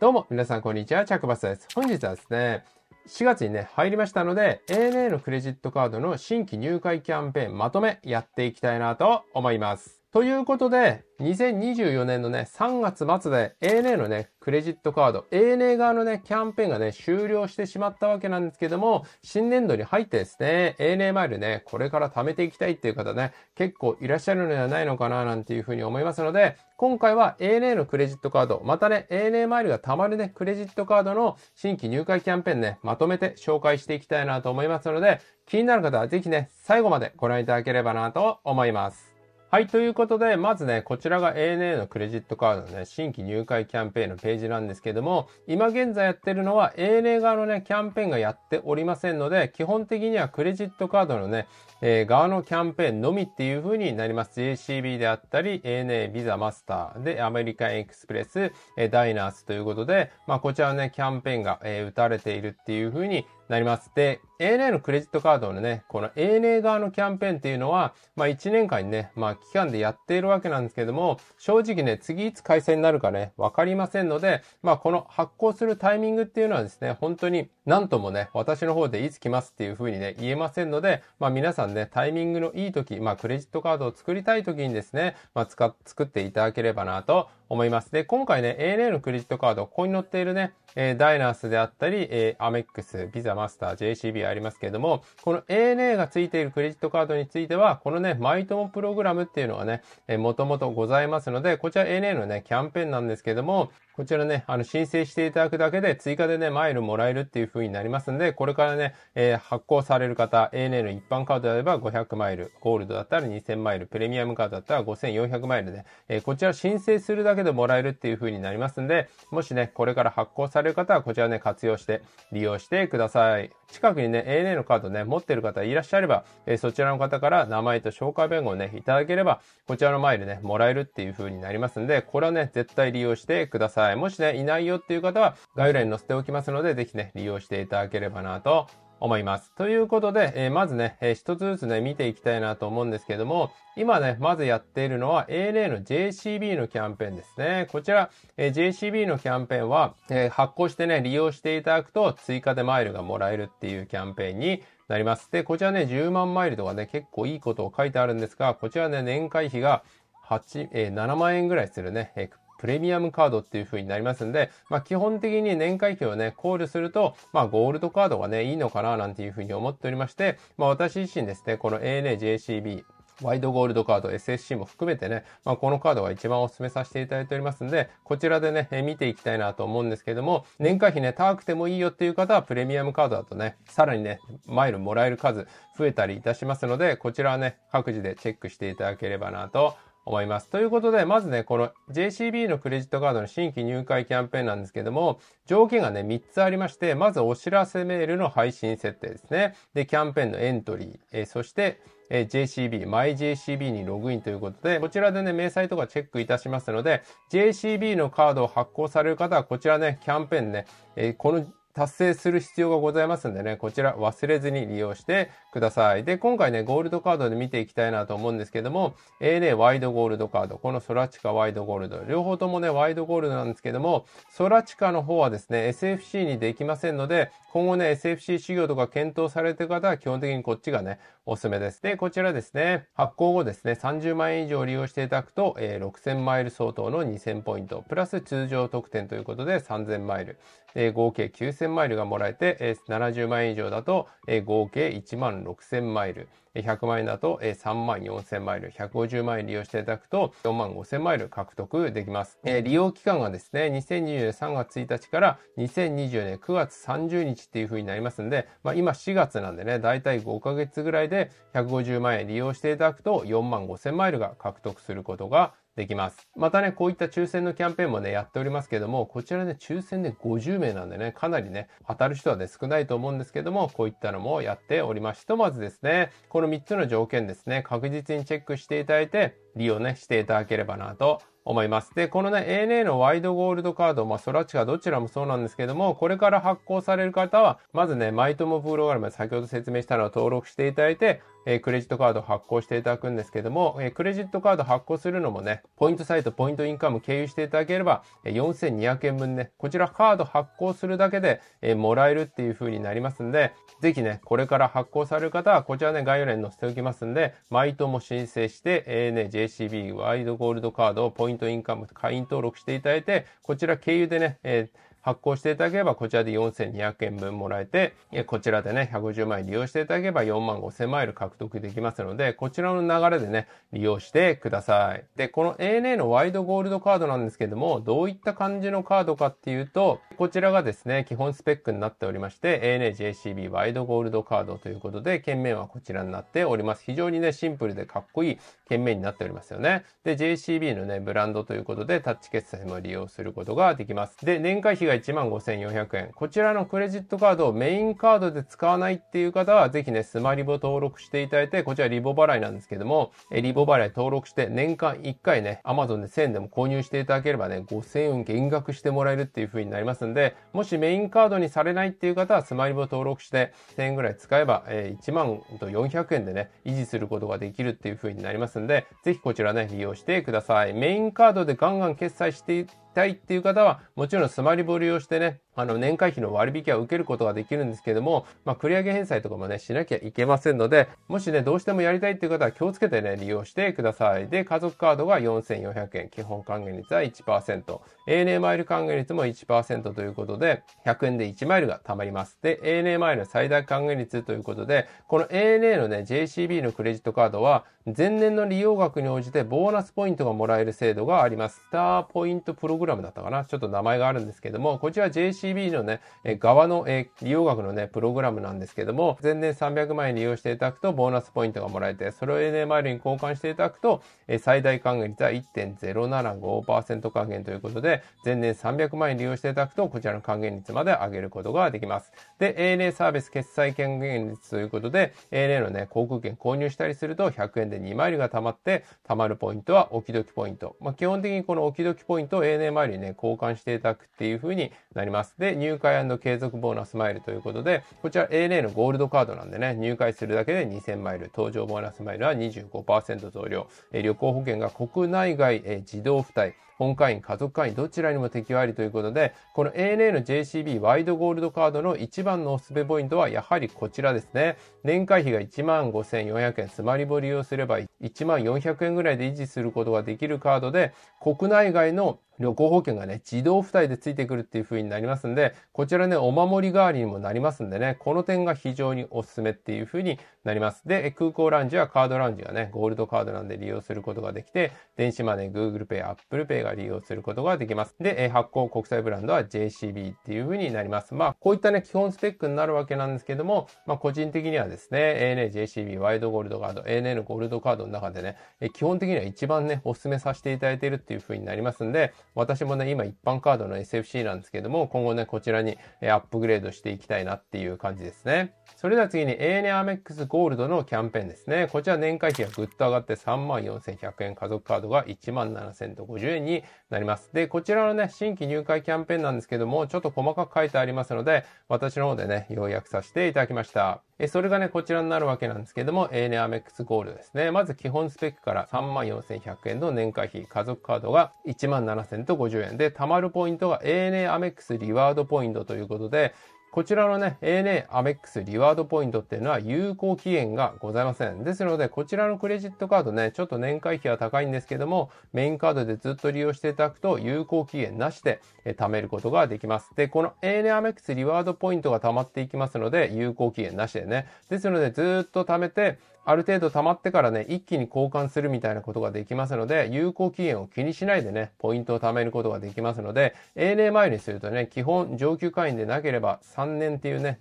どうも、皆さん、こんにちは。チャックバスです。本日はですね、4月にね、入りましたので、ANA のクレジットカードの新規入会キャンペーンまとめやっていきたいなと思います。ということで、2024年のね、3月末で ANA のね、クレジットカード、ANA 側のね、キャンペーンがね、終了してしまったわけなんですけども、新年度に入ってですね、ANA マイルね、これから貯めていきたいっていう方ね、結構いらっしゃるのではないのかな、なんていうふうに思いますので、今回は ANA のクレジットカード、またね、ANA マイルが貯まるね、クレジットカードの新規入会キャンペーンね、まとめて紹介していきたいなと思いますので、気になる方はぜひね、最後までご覧いただければなと思います。はい、ということで、まずね、こちらが ANA のクレジットカードのね、新規入会キャンペーンのページなんですけども、今現在やってるのは ANA 側のね、キャンペーンがやっておりませんので、基本的にはクレジットカードのね、えー、側のキャンペーンのみっていう風になります。JCB であったり、ANA、ビザ、マスターで、アメリカンエクスプレス、えー、ダイナースということで、まあ、こちらのね、キャンペーンが、えー、打たれているっていう風になります。で、ANA のクレジットカードのね、この ANA 側のキャンペーンっていうのは、まあ1年間にね、まあ期間でやっているわけなんですけども、正直ね、次いつ開催になるかね、わかりませんので、まあこの発行するタイミングっていうのはですね、本当に何ともね、私の方でいつ来ますっていうふうにね、言えませんので、まあ皆さんね、タイミングのいい時、まあクレジットカードを作りたい時にですね、まあ使作っていただければなと思います。で、今回ね、ANA のクレジットカード、ここに載っているね、えー、ダイナースであったり、えー、アメックス、ビザ、マスター、JCB ありますけれども、この ANA が付いているクレジットカードについては、このね、マイトモプログラムっていうのはね、もともとございますので、こちら ANA のね、キャンペーンなんですけども、こちらね、あの、申請していただくだけで追加でね、マイルもらえるっていう風になりますんで、これからね、えー、発行される方、a n の一般カードであれば500マイル、ゴールドだったら2000マイル、プレミアムカードだったら5400マイルで、えー、こちら申請するだけでもらえるっていう風になりますんで、もしね、これから発行される方はこちらね、活用して利用してください。近くにね、ANA のカードね、持ってる方いらっしゃれば、えー、そちらの方から名前と紹介弁護をね、いただければ、こちらのマイルね、もらえるっていう風になりますんで、これはね、絶対利用してください。さい。もしね、いないよっていう方は概要欄に載せておきますので、ぜひね、利用していただければなと思います。ということで、えー、まずね、えー、一つずつね、見ていきたいなと思うんですけども、今ね、まずやっているのは ANA の JCB のキャンペーンですね。こちら、えー、JCB のキャンペーンは、えー、発行してね、利用していただくと追加でマイルがもらえるっていうキャンペーンになります。で、こちらね、10万マイルとかね、結構いいことを書いてあるんですが、こちらね、年会費が8、えー、7万円ぐらいするね、えー、プレミアムカードっていう風になりますんで、まあ、基本的に年会費をね、考慮すると、まあ、ゴールドカードがね、いいのかななんていう風に思っておりまして、まあ、私自身ですね、この ANA JCB、ワイドゴールドカード、SSC も含めてね、まあ、このカードが一番お勧めさせていただいておりますんで、こちらでね、え見ていきたいなと思うんですけども、年会費ね、高くてもいいよっていう方は、プレミアムカードだとね、さらにね、マイルもらえる数増えたりいたしますので、こちらはね、各自でチェックしていただければなと思います。ということで、まずね、この JCB のクレジットカードの新規入会キャンペーンなんですけども、条件がね、3つありまして、まずお知らせメールの配信設定ですね。で、キャンペーンのエントリー、えー、そして、えー、JCB、MyJCB にログインということで、こちらでね、明細とかチェックいたしますので、JCB のカードを発行される方は、こちらね、キャンペーンね、えー、この達成する必要がございますんでね、こちら忘れずに利用してください。で、今回ね、ゴールドカードで見ていきたいなと思うんですけども、ANA ワイドゴールドカード、このソラチカワイドゴールド、両方ともね、ワイドゴールドなんですけども、ソラチカの方はですね、SFC にできませんので、今後ね、SFC 修行とか検討されてる方は基本的にこっちがね、おすすめです。で、こちらですね、発行後ですね、30万円以上利用していただくと、えー、6000マイル相当の2000ポイント、プラス通常特典ということで3000マイル、えー、合計9000マイルがもらえて、えー、70万円以上だと、えー、合計1万6000マイル、100マイルだと3万4000マイル、150マイル利用していただくと4万5000マイル獲得できます。え利用期間がですね、2020年3月1日から2020年9月30日っていう風になりますんで、まあ、今4月なんでね、だいたい5ヶ月ぐらいで150万円利用していただくと4万5000マイルが獲得することができます。またね、こういった抽選のキャンペーンもね、やっておりますけども、こちらね、抽選で50名なんでね、かなりね、当たる人はね、少ないと思うんですけども、こういったのもやっております。ひとまずですね、この3つの条件ですね、確実にチェックしていただいて、利用ね、していただければなと思います。で、このね、ANA のワイドゴールドカード、まあ、ソラチカどちらもそうなんですけども、これから発行される方は、まずね、マイトモプログラム、先ほど説明したのを登録していただいて、えクレジットカード発行していただくんですけども、えクレジットカード発行するのもね、ポイントサイト、ポイントインカム経由していただければ、え4200円分ね、こちらカード発行するだけで、えもらえるっていう風になりますんで、ぜひね、これから発行される方は、こちらね、概要欄に載せておきますんで、毎度も申請して、えー、ね、JCB ワイドゴールドカードをポイントインカム会員登録していただいて、こちら経由でね、えー発行していただければ、こちらで4200円分もらえて、こちらでね、150万円利用していただければ4万5000マイル獲得できますので、こちらの流れでね、利用してください。で、この ANA のワイドゴールドカードなんですけども、どういった感じのカードかっていうと、こちらがですね、基本スペックになっておりまして、ANA JCB ワイドゴールドカードということで、券面はこちらになっております。非常にね、シンプルでかっこいい券面になっておりますよね。で、JCB のね、ブランドということで、タッチ決済も利用することができます。で、年会費が1万5400円。こちらのクレジットカードをメインカードで使わないっていう方は、ぜひね、スマリボ登録していただいて、こちらリボ払いなんですけども、えリボ払い登録して年間1回ね、Amazon で1000円でも購入していただければね、5000円減額してもらえるっていう風になりますんで、もしメインカードにされないっていう方は、スマリボ登録して1000円ぐらい使えば、え1万と400円でね、維持することができるっていう風になりますんで、ぜひこちらね、利用してください。メインカードでガンガン決済してたいっていう方は、もちろんスマリボを利用してね、あの、年会費の割引は受けることができるんですけども、まあ、繰り上げ返済とかもね、しなきゃいけませんので、もしね、どうしてもやりたいっていう方は気をつけてね、利用してください。で、家族カードが4400円、基本還元率は1%、ANA マイル還元率も1%ということで、100円で1マイルが貯まります。で、ANA マイル最大還元率ということで、この ANA のね、JCB のクレジットカードは、前年の利用額に応じてボーナスポイントがもらえる制度があります。スターポイントプログラムだったかなちょっと名前があるんですけども、こちら JCB のね、え側の、え利用額のね、プログラムなんですけども、前年300万円利用していただくとボーナスポイントがもらえて、それを NA マイルに交換していただくと、え最大還元率は1.075%還元ということで、前年300万円利用していただくと、こちらの還元率まで上げることができます。で、ANA サービス決済権限率ということで、ANA のね、航空券購入したりすると、100円で2マイルが貯まって、貯まるポイントは置き時ポイント。まあ、基本的にこの置き時ポイントを ANA 年前にね、交換していただくっていう風になります。で、入会継続ボーナスマイルということで、こちら ANA のゴールドカードなんでね、入会するだけで2000マイル、搭乗ボーナスマイルは25%増量、旅行保険が国内外、自動付帯、本会員、家族会員、どちらにも適用ありということで、この ANA の JCB ワイドゴールドカードの一番のおすすめポイントは、やはりこちらですね。年会費が15,400円、つまりボ利用すれば1万4 0 0円ぐらいで維持することができるカードで、国内外の旅行保険がね、自動付帯でついてくるっていう風になりますんで、こちらね、お守り代わりにもなりますんでね、この点が非常におすすめっていう風になります。で、空港ラウンジはカードラウンジがね、ゴールドカードなんで利用することができて、電子マネー、Google Pay、Apple Pay が利用することができます。で、発行国際ブランドは JCB っていう風になります。まあ、こういったね、基本スペックになるわけなんですけども、まあ、個人的にはですね、ANA、JCB、ワイドゴールドカード、ANA ゴールドカードの中でね、基本的には一番ね、お勧めさせていただいているっていう風になりますんで、私もね、今一般カードの SFC なんですけども、今後ね、こちらにアップグレードしていきたいなっていう感じですね。それでは次に ANA アメックスゴールドのキャンペーンですね。こちら年会費がぐっと上がって34,100円、家族カードが17,050円になります。で、こちらのね、新規入会キャンペーンなんですけども、ちょっと細かく書いてありますので、私の方でね、要約させていただきました。え、それがね、こちらになるわけなんですけども、ANA アメックスゴールドですね。まず基本スペックから34,100円の年会費、家族カードが17,050円で、貯まるポイントが ANA アメックスリワードポイントということで、こちらのね、ANA アメックスリワードポイントっていうのは有効期限がございません。ですので、こちらのクレジットカードね、ちょっと年会費は高いんですけども、メインカードでずっと利用していただくと有効期限なしで、え貯めることができます。で、この ANA アメックスリワードポイントが貯まっていきますので、有効期限なしでね。ですので、ずっと貯めて、ある程度溜まってからね、一気に交換するみたいなことができますので、有効期限を気にしないでね、ポイントを貯めることができますので、n 年前にするとね、基本上級会員でなければ3年っていうね、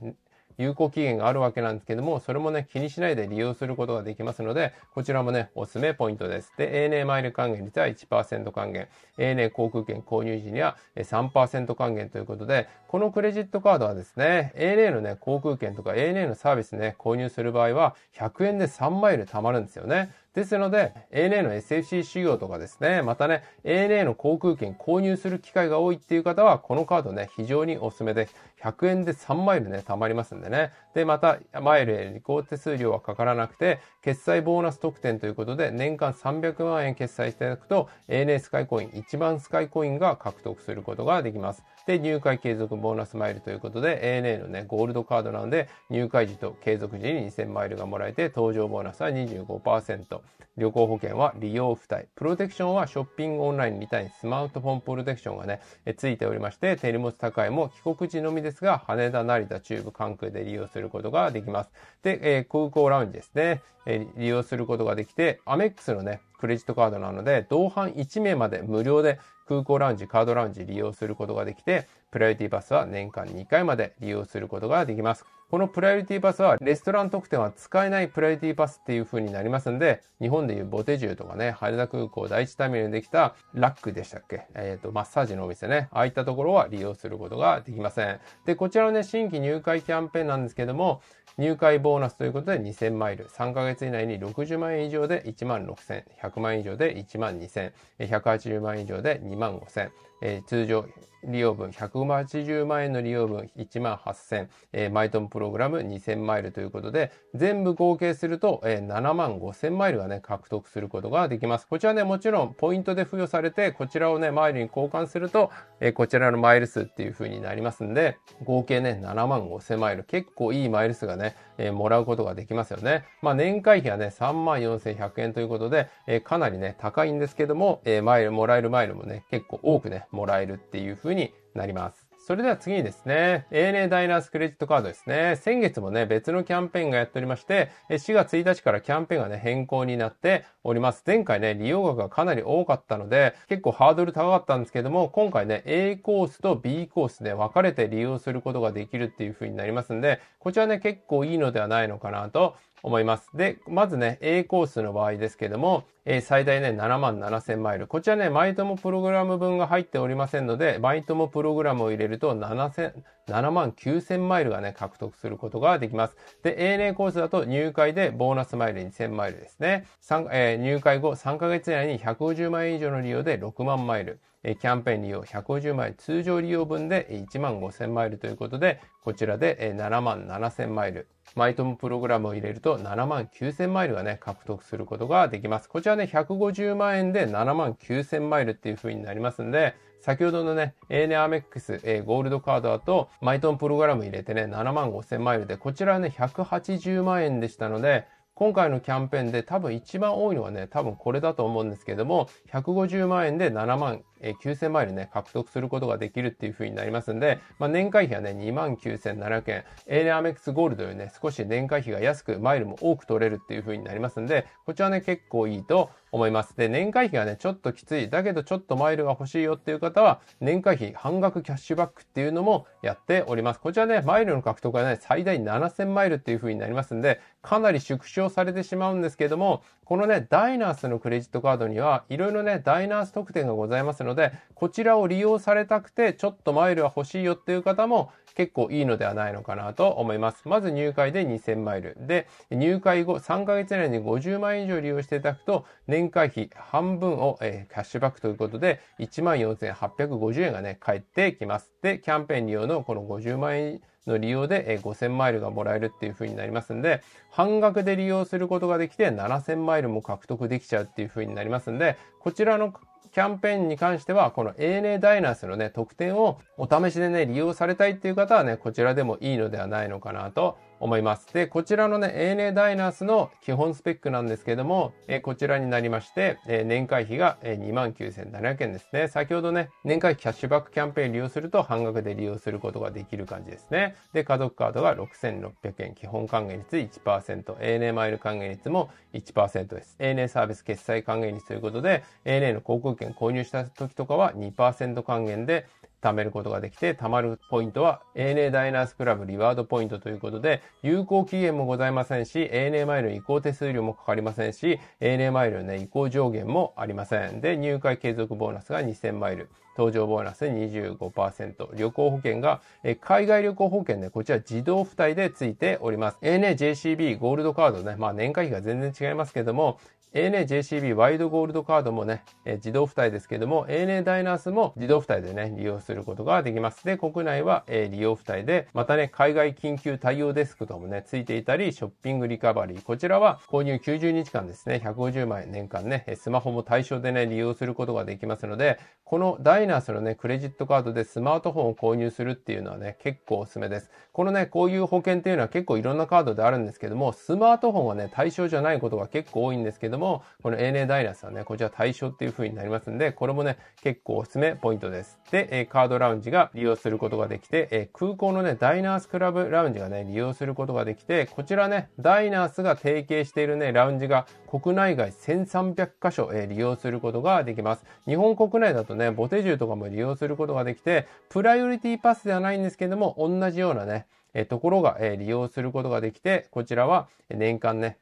有効期限があるわけなんですけども、それもね、気にしないで利用することができますので、こちらもね、おすすめポイントです。で、ANA マイル還元率は1%還元、ANA 航空券購入時には3%還元ということで、このクレジットカードはですね、ANA のね、航空券とか ANA のサービスね、購入する場合は、100円で3マイル貯まるんですよね。ですので、ANA の SFC 修行とかですね、またね、ANA の航空券購入する機会が多いっていう方は、このカードね、非常におすすめです。100円で3マイルね、貯まりますんでね。で、また、マイルへ利行手数料はかからなくて、決済ボーナス特典ということで、年間300万円決済していただくと、ANA スカイコイン、1番スカイコインが獲得することができます。で、入会継続ボーナスマイルということで、ANA のね、ゴールドカードなので、入会時と継続時に2000マイルがもらえて、登場ボーナスは25%。旅行保険は利用付帯。プロテクションはショッピングオンラインみたいにスマートフォンプロテクションがね、えついておりまして、手荷物高いも帰国時のみですが、羽田、成田、中部、関空で利用することができます。で、えー、空港ラウンジですね、えー、利用することができて、アメックスのね、クレジットカードなので、同伴1名まで無料で空港ラウンジ、カードラウンジ利用することができて、プライオリティパスは年間2回まで利用することができます。このプライオリティパスはレストラン特典は使えないプライオリティパスっていう風になりますんで、日本でいうボテジュとかね、羽田空港第一ターミナルにできたラックでしたっけえっ、ー、と、マッサージのお店ね。ああいったところは利用することができません。で、こちらのね、新規入会キャンペーンなんですけども、入会ボーナスということで2000マイル、3ヶ月以内に60万円以上で1万6000、100万円以上で1万2000、180万円以上で2万5000、えー、通常利用分180万円の利用分1万8000、えー、マイトンプログラム2000マイルということで、全部合計すると、えー、7万5000マイルがね、獲得することができます。こちらね、もちろんポイントで付与されて、こちらをね、マイルに交換すると、えー、こちらのマイル数っていう風になりますんで、合計ね、7万5000マイル。結構いいマイル数がね、えー、もらうことができますよね。まあ、年会費はね、3万4100円ということで、えー、かなりね、高いんですけども、えー、マイル、もらえるマイルもね、結構多くね、もらえるっていう風になります。それでは次にですね、ANA ダイナースクレジットカードですね。先月もね、別のキャンペーンがやっておりまして、4月1日からキャンペーンがね、変更になっております。前回ね、利用額がかなり多かったので、結構ハードル高かったんですけども、今回ね、A コースと B コースで分かれて利用することができるっていう風になりますんで、こちらね、結構いいのではないのかなと思います。で、まずね、A コースの場合ですけども、えー、最大ね、7万7千マイル。こちらね、毎モプログラム分が入っておりませんので、イトモプログラムを入れると7千、7万9千マイルがね、獲得することができます。で、A a コースだと入会でボーナスマイル2千マイルですね。えー、入会後3ヶ月以内に150万円以上の利用で6万マイル。えキャンペーン利用150万円、通常利用分で1万5千マイルということで、こちらで7万7千マイル。マイトムプログラムを入れると7万9000マイルがね、獲得することができます。こちらね、150万円で7万9000マイルっていう風になりますんで、先ほどのね、a n ネアメックス、えゴールドカードだと、マイトンプログラム入れてね、7万5000マイルで、こちらね、180万円でしたので、今回のキャンペーンで多分一番多いのはね、多分これだと思うんですけども、150万円で7万え9000万ね、獲得することができるっていう風になりますんで、まあ、年会費はね、29,700円。エレアメックスゴールドよりね、少し年会費が安く、マイルも多く取れるっていう風になりますんで、こちらね、結構いいと思います。で、年会費がね、ちょっときつい、だけどちょっとマイルが欲しいよっていう方は、年会費半額キャッシュバックっていうのもやっております。こちらね、マイルの獲得がね、最大7000マイルっていう風になりますんで、かなり縮小されてしまうんですけども、このね、ダイナースのクレジットカードには、いろいろね、ダイナース特典がございますので、ので、こちらを利用されたくて、ちょっとマイルは欲しいよっていう方も結構いいのではないのかなと思います。まず入会で2000マイル。で、入会後3ヶ月以内に50万円以上利用していただくと、年会費半分を、えー、キャッシュバックということで、14,850円がね、返ってきます。で、キャンペーン利用のこの50万円の利用で5000マイルがもらえるっていう風になりますんで、半額で利用することができて7000マイルも獲得できちゃうっていう風になりますんで、こちらのキャンペーンに関しては、この ANA ダイナースのね、特典をお試しでね、利用されたいっていう方はね、こちらでもいいのではないのかなと思います。で、こちらのね、ANA ダイナースの基本スペックなんですけども、えこちらになりまして、え年会費が29,700円ですね。先ほどね、年会費キャッシュバックキャンペーン利用すると半額で利用することができる感じですね。で、家族カードが6,600円、基本還元率1%、ANA マイル還元率も1%です。ANA サービス決済還元率ということで、ANA の航空券購入した時とかは2%還元で、貯めることができて、貯まるポイントは ANA ダイナースクラブリワードポイントということで、有効期限もございませんし、ANA マイル移行手数料もかかりませんし、ANA マイルの、ね、移行上限もありません。で、入会継続ボーナスが2000マイル、搭乗ボーナス25%、旅行保険が、え海外旅行保険で、ね、こちら自動付帯でついております。ANA JCB ゴールドカードね、まあ年会費が全然違いますけども、ANAJCB ワイドゴールドカードもね、え自動付帯ですけども、ANA ダイナースも自動付帯でね、利用することができます。で、国内は、え利用付帯で、またね、海外緊急対応デスクともね、ついていたり、ショッピングリカバリー。こちらは購入90日間ですね、150万円年間ね、スマホも対象でね、利用することができますので、このダイナースのね、クレジットカードでスマートフォンを購入するっていうのはね、結構おすすめです。このね、こういう保険っていうのは結構いろんなカードであるんですけども、スマートフォンはね、対象じゃないことが結構多いんですけどども、この ANA ダイナスはね、こちら対象っていう風になりますんで、これもね、結構おすすめポイントです。で、えカードラウンジが利用することができて、え空港のね、ダイナースクラブラウンジがね、利用することができて、こちらね、ダイナースが提携しているね、ラウンジが国内外1300か所、え利用することができます。日本国内だとね、ボテジュとかも利用することができて、プライオリティパスではないんですけども、同じようなね、えところが、え利用することができて、こちらは年間ね、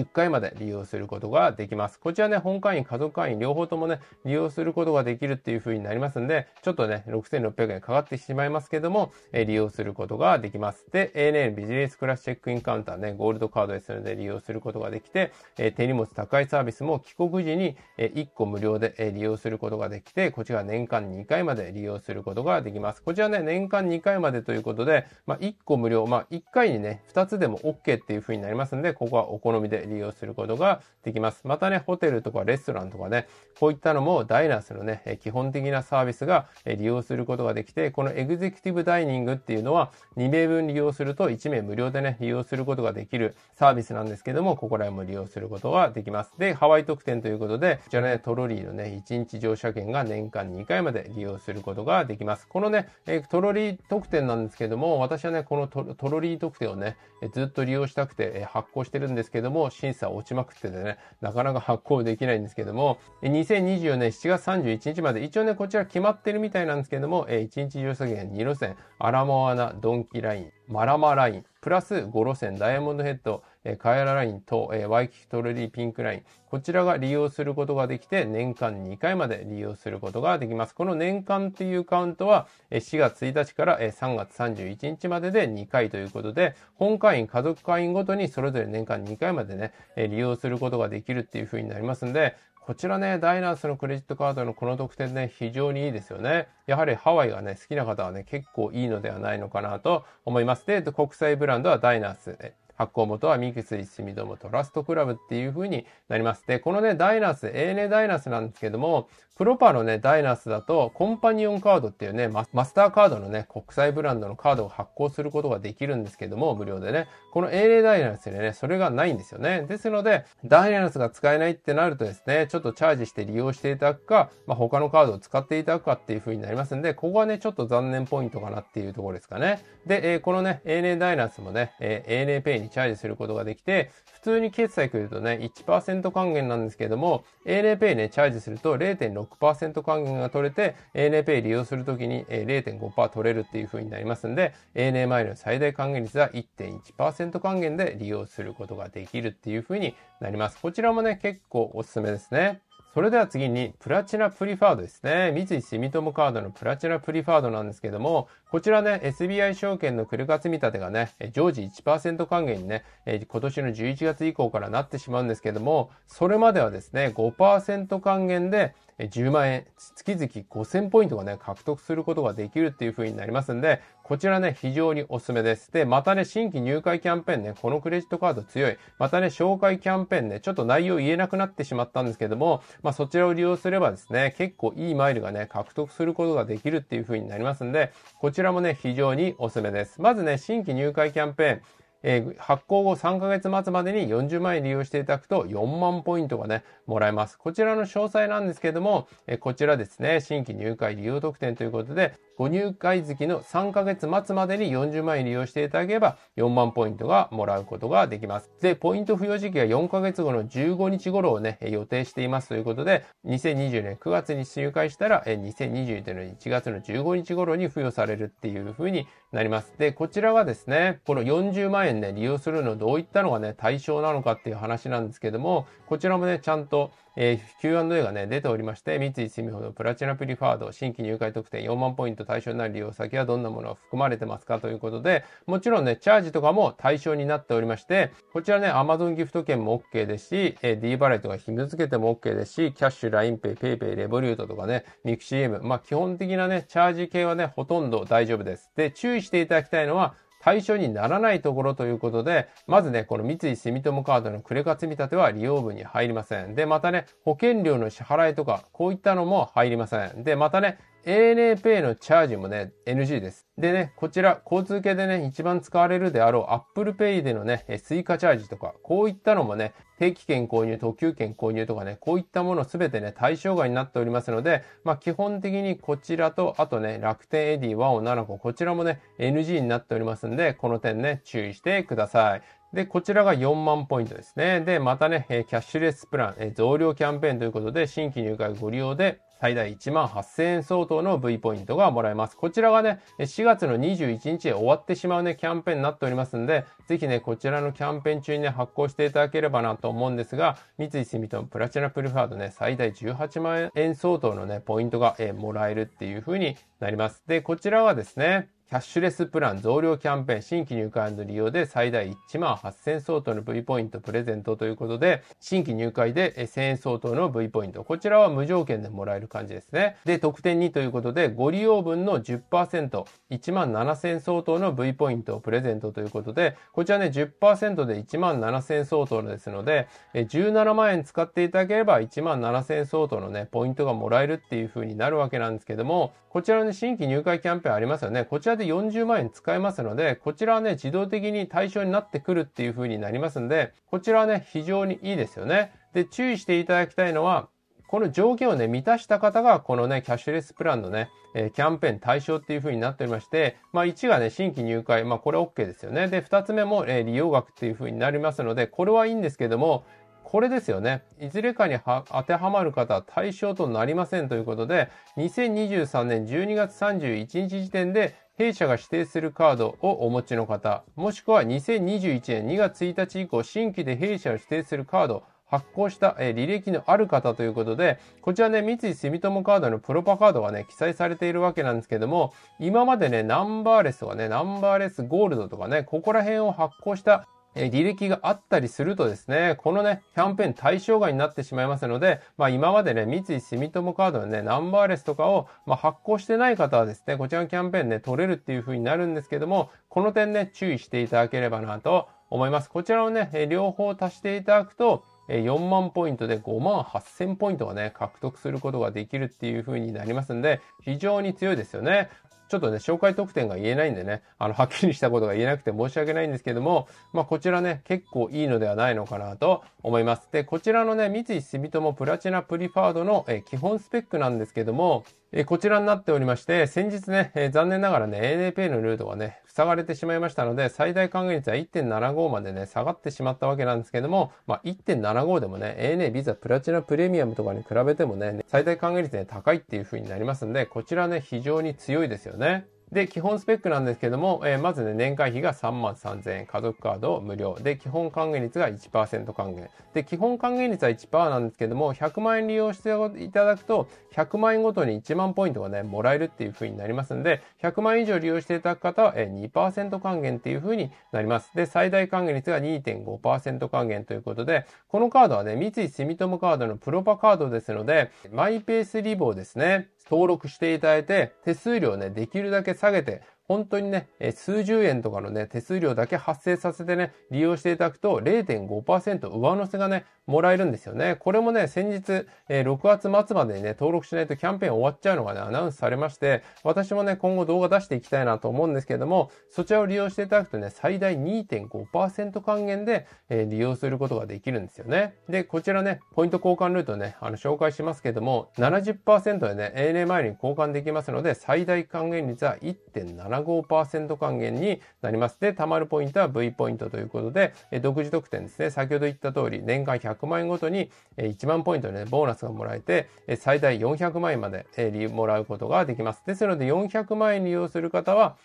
10回まで利用することができます。こちらね、本会員、家族会員両方ともね、利用することができるっていう風になりますんで、ちょっとね、6600円かかってしまいますけども、え利用することができます。で、ANA ビジネスクラスチェックインカウンターね、ゴールドカードですので利用することができて、え手荷物高いサービスも帰国時に、え1個無料で、え利用することができて、こちら年間2回まで利用することができます。こちらね、年間2回までということで、まあ、1個無料、まあ、1回にね、2つでも OK っていう風になりますんで、ここはお好みで利用することができます。またね、ホテルとかレストランとかね、こういったのもダイナースのね、基本的なサービスが利用することができて、このエグゼクティブダイニングっていうのは2名分利用すると1名無料でね、利用することができるサービスなんですけども、ここら辺も利用することができます。で、ハワイ特典ということで、こちらね、トロリーのね、1日乗車券が年間2回まで利用することができます。このね、トロリー特典なんですけども、私はね、このトロリー特典をね、ずっと利用したくて発行してるんですけども、審査落ちまくっててね、なかなか発行できないんですけども、2024年7月31日まで、一応ね、こちら決まってるみたいなんですけども、1日利用制限2路線、アラモアナ、ドンキライン、マラマライン、プラス5路線、ダイヤモンドヘッド、えカエララインと、えワイキキトレリーピンクライン、こちらが利用することができて、年間2回まで利用することができます。この年間っていうカウントは、え4月1日から、え3月31日までで2回ということで、本会員、家族会員ごとにそれぞれ年間2回までね、え利用することができるっていう風になりますんで、こちらね、ダイナースのクレジットカードのこの特典ね、非常にいいですよね。やはりハワイがね、好きな方はね、結構いいのではないのかなと思います。で、国際ブランドはダイナース、発行元はミクス、一味ども、トラストクラブっていう風になります。で、このね、ダイナス、ANA ダイナスなんですけども、プロパのね、ダイナスだと、コンパニオンカードっていうね、マスターカードのね、国際ブランドのカードを発行することができるんですけども、無料でね、この英霊ダイナスでね、それがないんですよね。ですので、ダイナスが使えないってなるとですね、ちょっとチャージして利用していただくか、まあ、他のカードを使っていただくかっていう風になりますんで、ここはね、ちょっと残念ポイントかなっていうところですかね。で、えー、このね、英霊ダイナスもね、えー、英霊ペイにチャージすることができて、普通に決済来るとね、1%還元なんですけれども、ANAPay ね、チャージすると0.6%還元が取れて、ANAPay 利用するときに0.5%取れるっていう風になりますんで、ANA マイルの最大還元率は1.1%還元で利用することができるっていう風になります。こちらもね、結構おすすめですね。それでは次に、プラチナプリファードですね。三井住友カードのプラチナプリファードなんですけども、こちらね、SBI 証券のクルカ積立がね、常時1%還元にね、今年の11月以降からなってしまうんですけども、それまではですね、5%還元で、10万円、月々5000ポイントがね、獲得することができるっていう風になりますんで、こちらね、非常におすすめです。で、またね、新規入会キャンペーンね、このクレジットカード強い。またね、紹介キャンペーンね、ちょっと内容言えなくなってしまったんですけども、まあそちらを利用すればですね、結構いいマイルがね、獲得することができるっていう風になりますんで、こちらもね、非常におすすめです。まずね、新規入会キャンペーン、えー、発行後3ヶ月末までに40万円利用していただくと4万ポイントがね、もらえます。こちらの詳細なんですけども、えー、こちらですね、新規入会利用特典ということで、ご入会月の3ヶ月末までに40万円利用していただければ4万ポイントがもらうことができます。で、ポイント付与時期は4ヶ月後の15日頃をね、予定していますということで、2020年9月に入会したら、2021年1月の15日頃に付与されるっていうふうになります。で、こちらはですね、この40万円ね、利用するのどういったのがね、対象なのかっていう話なんですけども、こちらもね、ちゃんと、えー、Q&A がね、出ておりまして、三井住友プラチナプリファード、新規入会特典4万ポイント対象になる利用先はどんなものが含まれてますかということで、もちろんね、チャージとかも対象になっておりまして、こちらね、Amazon ギフト券も OK ですし、えー、D バレットが紐付けても OK ですし、キャッシュ、LINEPay、PayPay、レボリュートとかね、ミクシー m まあ基本的なね、チャージ系はね、ほとんど大丈夫です。で、注意していただきたいのは、対象にならないところということで、まずね、この三井住友カードのクレカ積立は利用分に入りません。で、またね、保険料の支払いとか、こういったのも入りません。で、またね、ANAPay のチャージもね、NG です。でね、こちら、交通系でね、一番使われるであろう Apple Pay でのね、追加チャージとか、こういったのもね、定期券購入、特急券購入とかね、こういったものすべてね、対象外になっておりますので、まあ基本的にこちらと、あとね、楽天エディ1を7個、こちらもね、NG になっておりますんで、この点ね、注意してください。で、こちらが4万ポイントですね。で、またね、キャッシュレスプラン、増量キャンペーンということで、新規入会ご利用で、最大1万8000円相当の V ポイントがもらえます。こちらがね、4月の21日で終わってしまうね、キャンペーンになっておりますんで、ぜひね、こちらのキャンペーン中にね、発行していただければなと思うんですが、三井住友プラチナプルファードね、最大18万円相当のね、ポイントが、えー、もらえるっていう風になります。で、こちらはですね、キャッシュレスプラン増量キャンペーン、新規入会の利用で最大1万8000相当の V ポイントプレゼントということで、新規入会で1000円相当の V ポイント。こちらは無条件でもらえる感じですね。で、特典にということで、ご利用分の10%、1万7000相当の V ポイントをプレゼントということで、こちらね、10%で1万7000相当ですので、17万円使っていただければ1万7000相当のね、ポイントがもらえるっていう風になるわけなんですけども、こちらの、ね、新規入会キャンペーンありますよね。こちらで40万円使えますので、こちらはね、自動的に対象になってくるっていう風になりますんで、こちらはね、非常にいいですよね。で、注意していただきたいのは、この条件をね、満たした方が、このね、キャッシュレスプランのね、えー、キャンペーン対象っていう風になっておりまして、まあ、1がね、新規入会、まあ、これ OK ですよね。で、2つ目も、えー、利用額っていう風になりますので、これはいいんですけども、これですよね。いずれかに当てはまる方は対象となりませんということで、2023年12月31日時点で弊社が指定するカードをお持ちの方、もしくは2021年2月1日以降、新規で弊社を指定するカード、発行した、え履歴のある方ということで、こちらね、三井住友カードのプロパカードがね、記載されているわけなんですけども、今までね、ナンバーレスとかね、ナンバーレスゴールドとかね、ここら辺を発行したえ履歴があったりするとですね、このね、キャンペーン対象外になってしまいますので、まあ今までね、三井住友カードのね、ナンバーレスとかを、まあ、発行してない方はですね、こちらのキャンペーンね、取れるっていう風になるんですけども、この点ね、注意していただければなと思います。こちらをね、両方足していただくと、4万ポイントで5万8000ポイントをね、獲得することができるっていう風になりますんで、非常に強いですよね。ちょっとね、紹介特典が言えないんでね、あの、はっきりしたことが言えなくて申し訳ないんですけども、まあ、こちらね、結構いいのではないのかなと思います。で、こちらのね、三井住友プラチナプリファードの、え基本スペックなんですけども、えこちらになっておりまして、先日ね、え残念ながらね、ANAP のルートがね、塞がれてしまいましたので、最大還元率は1.75までね、下がってしまったわけなんですけども、まあ、1.75でもね、ANA ビザプラチナプレミアムとかに比べてもね、最大還元率ね、高いっていう風になりますんで、こちらね、非常に強いですよね。で、基本スペックなんですけども、えー、まずね、年会費が3万3000円、家族カード無料。で、基本還元率が1%還元。で、基本還元率は1%なんですけども、100万円利用していただくと、100万円ごとに1万ポイントがね、もらえるっていう風になりますんで、100万円以上利用していただく方は、えー、2%還元っていう風になります。で、最大還元率が2.5%還元ということで、このカードはね、三井住友カードのプロパカードですので、マイペースリボーですね。登録していただいて、手数料ね、できるだけ下げて、本当にね、数十円とかのね、手数料だけ発生させてね、利用していただくと0.5%上乗せがね、もらえるんですよね。これもね、先日、えー、6月末までにね、登録しないとキャンペーン終わっちゃうのがね、アナウンスされまして、私もね、今後動画出していきたいなと思うんですけれども、そちらを利用していただくとね、最大2.5%還元で、えー、利用することができるんですよね。で、こちらね、ポイント交換ルートね、あの、紹介しますけれども、70%でね、ANA 前に交換できますので、最大還元率は1.7%。7 5還元になります。で、貯まるポイントは V ポイントということで、え独自得点ですね。先ほど言った通り、年間100万円ごとに、え1万ポイントで、ね、ボーナスがもらえて、え最大400万円まで、えもらうことができます。ですので、400万円利用する方は、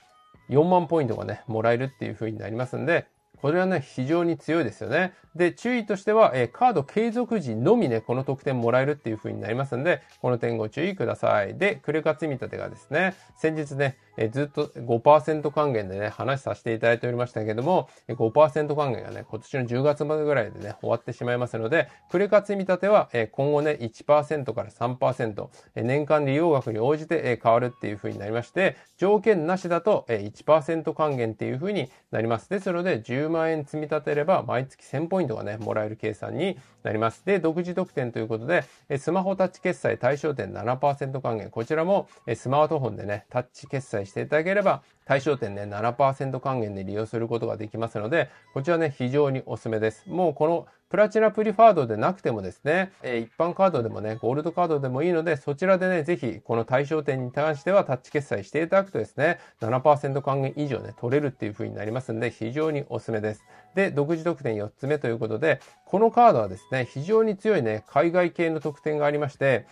4万ポイントがね、もらえるっていう風になりますんで、これはね、非常に強いですよね。で、注意としては、えー、カード継続時のみね、この得点もらえるっていう風になりますんで、この点ご注意ください。で、クレカ積み立てがですね、先日ね、えずっと5%還元でね、話させていただいておりましたけども、5%還元がね、今年の10月までぐらいでね、終わってしまいますので、クレカ積み立ては、え今後ね、1%から3%、え年間利用額に応じて、え変わるっていう風になりまして、条件なしだと、え1%還元っていう風になります。ですので、10万円積み立てれば、毎月1000ポイントがね、もらえる計算になります。で、独自特典ということで、スマホタッチ決済対象店7%還元。こちらもスマートフォンでね、タッチ決済していただければ、対象店ね、7%還元で利用することができますので、こちらね、非常におすすめです。もうこのプラチナプリファードでなくてもですね、え一般カードでもね、ゴールドカードでもいいので、そちらでね、ぜひ、この対象店に関してはタッチ決済していただくとですね、7%還元以上ね、取れるっていう風になりますんで、非常におすすめです。で、独自特典4つ目ということで、このカードはですね、非常に強いね、海外系の特典がありまして、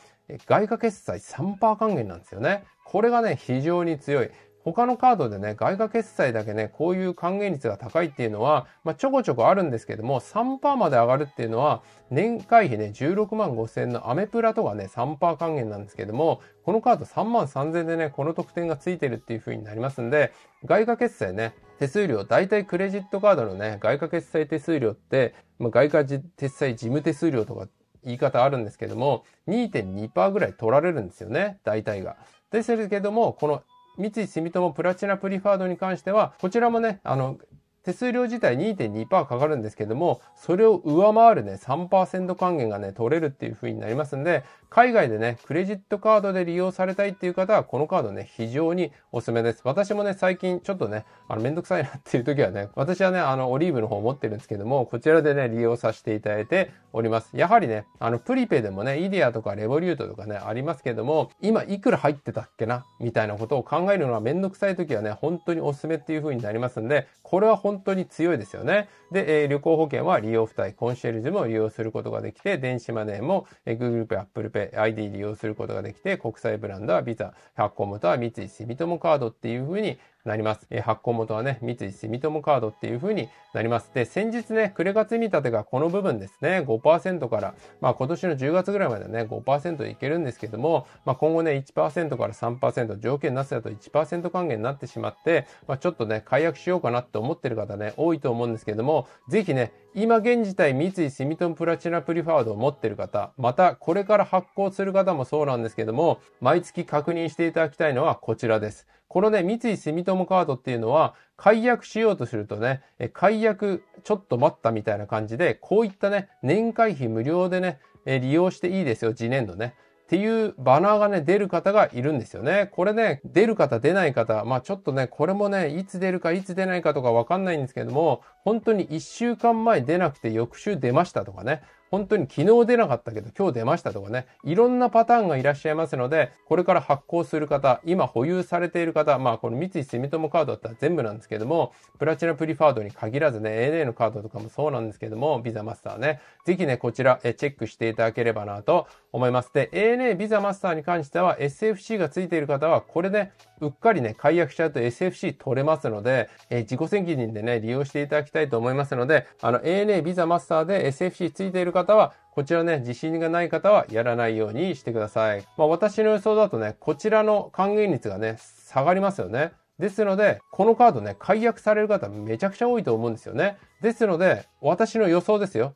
外貨決済3%還元なんですよね。これがね、非常に強い。他のカードでね、外貨決済だけね、こういう還元率が高いっていうのは、まあ、ちょこちょこあるんですけども、3%まで上がるっていうのは、年会費ね、16万5千のアメプラとかね、3%還元なんですけども、このカード3万3千でね、この特典がついてるっていう風になりますんで、外貨決済ね、手数料、大体クレジットカードのね、外貨決済手数料って、まあ、外貨決済事務手数料とか言い方あるんですけども、2.2%ぐらい取られるんですよね、大体が。ですけども、この三井住友プラチナプリファードに関しては、こちらもね、あの、手数料自体2.2%かかるんですけども、それを上回るね、3%還元がね、取れるっていう風になりますんで、海外でね、クレジットカードで利用されたいっていう方は、このカードね、非常におすすめです。私もね、最近ちょっとね、あの、めんどくさいなっていう時はね、私はね、あの、オリーブの方持ってるんですけども、こちらでね、利用させていただいております。やはりね、あの、プリペでもね、イデアとかレボリュートとかね、ありますけども、今いくら入ってたっけなみたいなことを考えるのはめんどくさい時はね、本当におすすめっていう風になりますんで、これは本本当に強いですよね。で、えー、旅行保険は利用付帯、コンシェルジュも利用することができて、電子マネーも、えー、Google Pay、Apple Pay、ID 利用することができて、国際ブランドは Visa、発行元は三井住友カードっていうふうになります。え発行元はね、三井住友カードっていうふうになります。で、先日ね、クレカ積立がこの部分ですね、5%から、まあ今年の10月ぐらいまでね、5%いけるんですけども、まあ今後ね、1%から3%、条件なしだと1%還元になってしまって、まあちょっとね、解約しようかなって思ってる方ね、多いと思うんですけども、ぜひね、今現時点三井住友プラチナプリファードを持ってる方、またこれから発行する方もそうなんですけども、毎月確認していただきたいのはこちらです。このね、三井住友カードっていうのは、解約しようとするとね、解約ちょっと待ったみたいな感じで、こういったね、年会費無料でね、利用していいですよ、次年度ね。っていうバナーがね、出る方がいるんですよね。これね、出る方出ない方、まあちょっとね、これもね、いつ出るかいつ出ないかとかわかんないんですけども、本当に1週間前出なくて翌週出ましたとかね。本当に昨日出なかったけど今日出ましたとかね、いろんなパターンがいらっしゃいますので、これから発行する方、今保有されている方、まあこの三井住友カードだったら全部なんですけども、プラチナプリファードに限らずね、ANA のカードとかもそうなんですけども、ビザマスターね、ぜひね、こちらえチェックしていただければなと思います。で、ANA ビザマスターに関しては SFC が付いている方は、これで、ね、うっかりね、解約しちゃうと SFC 取れますので、え自己責任でね、利用していただきたいと思いますので、あの ANA ビザマスターで SFC 付いている方方は、こちらね、自信がない方はやらないようにしてください。まあ私の予想だとね、こちらの還元率がね、下がりますよね。ですので、このカードね、解約される方めちゃくちゃ多いと思うんですよね。ですので、私の予想ですよ。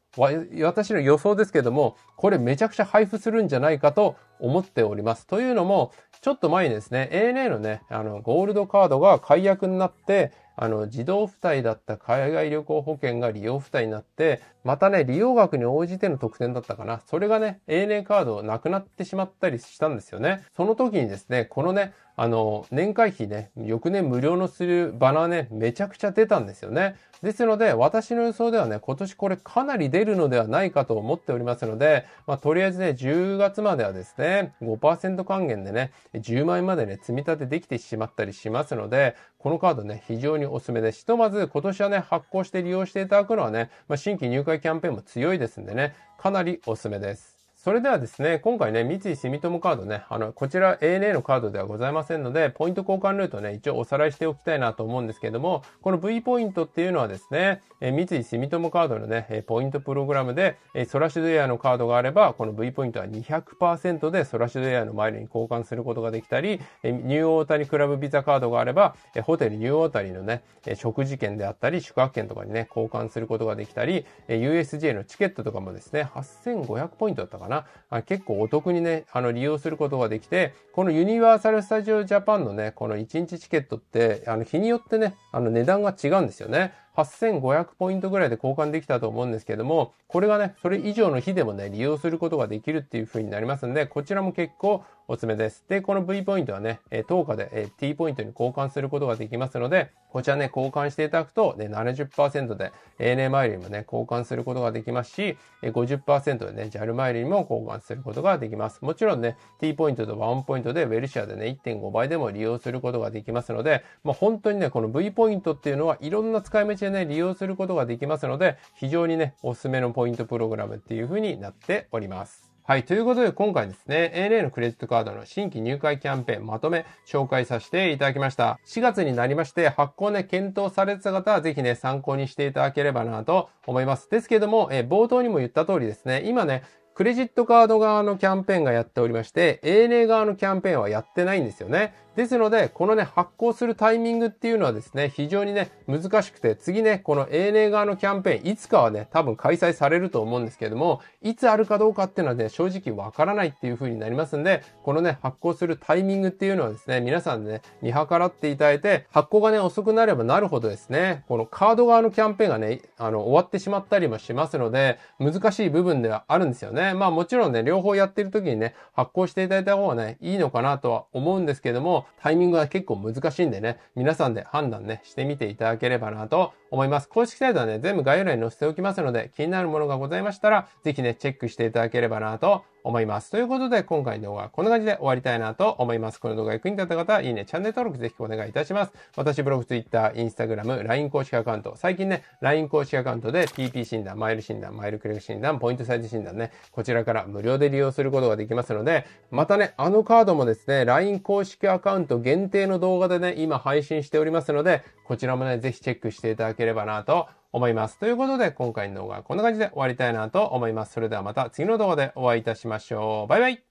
私の予想ですけども、これめちゃくちゃ配布するんじゃないかと思っております。というのも、ちょっと前にですね、ANA のね、あの、ゴールドカードが解約になって、あの、自動付帯だった海外旅行保険が利用付帯になって、またね、利用額に応じての特典だったかな。それがね、ANA カードなくなってしまったりしたんですよね。その時にですね、このね、あの、年会費ね、翌年無料のするバナーね、めちゃくちゃ出たんですよね。ですので、私の予想ではね、今年これかなり出るのではないかと思っておりますので、まあ、とりあえずね、10月まではですね、5%還元でね、10万円までね、積み立てできてしまったりしますので、このカードね、非常におすすめです。ひとまず今年はね、発行して利用していただくのはね、まあ、新規入会キャンペーンも強いですんでね、かなりおすすめです。それではですね、今回ね、三井住友カードね、あの、こちら ANA のカードではございませんので、ポイント交換ルートね、一応おさらいしておきたいなと思うんですけども、この V ポイントっていうのはですね、え三井住友カードのね、えポイントプログラムで、えソラシドエアのカードがあれば、この V ポイントは200%でソラシドエアのマイルに交換することができたり、えニューオータニクラブビザカードがあれば、えホテルニューオータニのね、え食事券であったり、宿泊券とかにね、交換することができたり、え USJ のチケットとかもですね、8500ポイントだったかななあ結構お得にね、あの、利用することができて、このユニバーサル・スタジオ・ジャパンのね、この1日チケットって、あの、日によってね、あの、値段が違うんですよね。8500ポイントぐらいで交換できたと思うんですけども、これがね、それ以上の日でもね、利用することができるっていう風になりますんで、こちらも結構おすすめです。で、この V ポイントはね、10日で T ポイントに交換することができますので、こちらね、交換していただくと、ね、70%で ANA マイルにもね、交換することができますし、50%でね、JAL マイルにも交換することができます。もちろんね、T ポイントとワンポイントでウェルシアでね、1.5倍でも利用することができますので、まあ、本当にね、この V ポイントっていうのはいろんな使い道してね、利用することができますので、非常にね、おすすめのポイントプログラムっていう風になっております。はい。ということで、今回ですね、ANA のクレジットカードの新規入会キャンペーンまとめ紹介させていただきました。4月になりまして、発行ね、検討されてた方はぜひね、参考にしていただければなと思います。ですけども、え冒頭にも言った通りですね、今ね、クレジットカード側のキャンペーンがやっておりまして、ANA 側のキャンペーンはやってないんですよね。ですので、このね、発行するタイミングっていうのはですね、非常にね、難しくて、次ね、この ANA 側のキャンペーン、いつかはね、多分開催されると思うんですけども、いつあるかどうかっていうのはね、正直わからないっていう風になりますんで、このね、発行するタイミングっていうのはですね、皆さんね、見計らっていただいて、発行がね、遅くなればなるほどですね、このカード側のキャンペーンがね、あの、終わってしまったりもしますので、難しい部分ではあるんですよね。まあもちろんね、両方やってる時にね、発行していただいた方がね、いいのかなとは思うんですけども、タイミングは結構難しいんでね、皆さんで判断ね、してみていただければなと思います。公式サイトはね、全部概要欄に載せておきますので、気になるものがございましたら、ぜひね、チェックしていただければなと思います。ということで、今回の動画はこんな感じで終わりたいなと思います。この動画役に立った方は、いいね、チャンネル登録ぜひお願いいたします。私、ブログ、ツイッター、インスタグラム、LINE 公式アカウント、最近ね、LINE 公式アカウントで PP 診断、マイル診断、マイルクレック診断、ポイントサイズ診断ね、こちらから無料で利用することができますので、またね、あのカードもですね、LINE 公式アカウント限定の動画でね、今配信しておりますので、こちらもね、ぜひチェックしていただければなと思います。ということで、今回の動画はこんな感じで終わりたいなと思います。それではまた次の動画でお会いいたしましょう。バイバイ